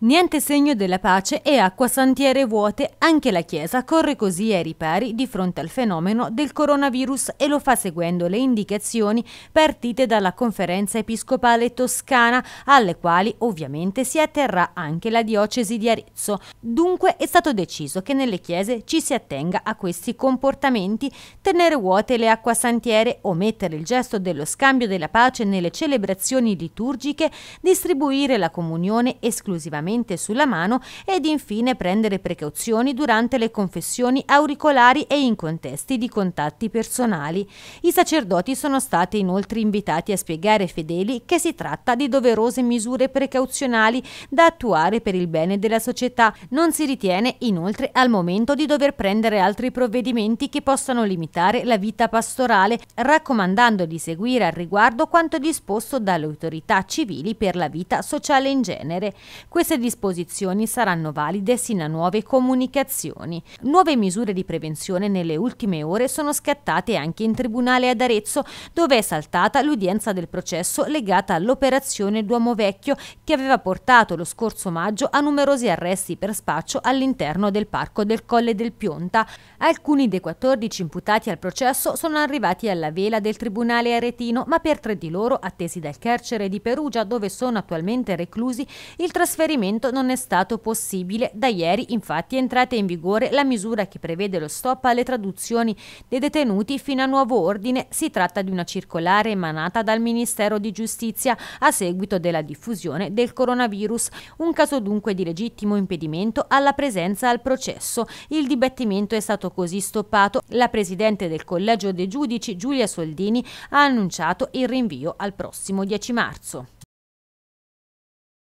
Niente segno della pace e acquasantiere vuote, anche la Chiesa corre così ai ripari di fronte al fenomeno del coronavirus e lo fa seguendo le indicazioni partite dalla conferenza episcopale toscana, alle quali ovviamente si atterrà anche la diocesi di Arezzo. Dunque è stato deciso che nelle chiese ci si attenga a questi comportamenti, tenere vuote le acquasantiere o mettere il gesto dello scambio della pace nelle celebrazioni liturgiche, distribuire la comunione esclusivamente attentamente sulla mano ed infine prendere precauzioni durante le confessioni auricolari e in contesti di contatti personali. I sacerdoti sono stati inoltre invitati a spiegare ai fedeli che si tratta di doverose misure precauzionali da attuare per il bene della società. Non si ritiene inoltre al momento di dover prendere altri provvedimenti che possano limitare la vita pastorale, raccomandando di seguire al riguardo quanto disposto dalle autorità civili per la vita sociale in genere. Queste disposizioni saranno valide sino a nuove comunicazioni. Nuove misure di prevenzione nelle ultime ore sono scattate anche in Tribunale ad Arezzo, dove è saltata l'udienza del processo legata all'operazione Duomo Vecchio che aveva portato lo scorso maggio a numerosi arresti per spaccio all'interno del parco del Colle del Pionta. Alcuni dei 14 imputati al processo sono arrivati alla vela del Tribunale aretino, ma per tre di loro, attesi dal carcere di Perugia dove sono attualmente reclusi, il trasferimento provvedimento non è stato possibile. Da ieri infatti è entrata in vigore la misura che prevede lo stop alle traduzioni dei detenuti fino a nuovo ordine. Si tratta di una circolare emanata dal Ministero di Giustizia a seguito della diffusione del coronavirus. Un caso dunque di legittimo impedimento alla presenza al processo. Il dibattimento è stato così stoppato. La Presidente del Collegio dei Giudici, Giulia Soldini, ha annunciato il rinvio al prossimo 10 marzo.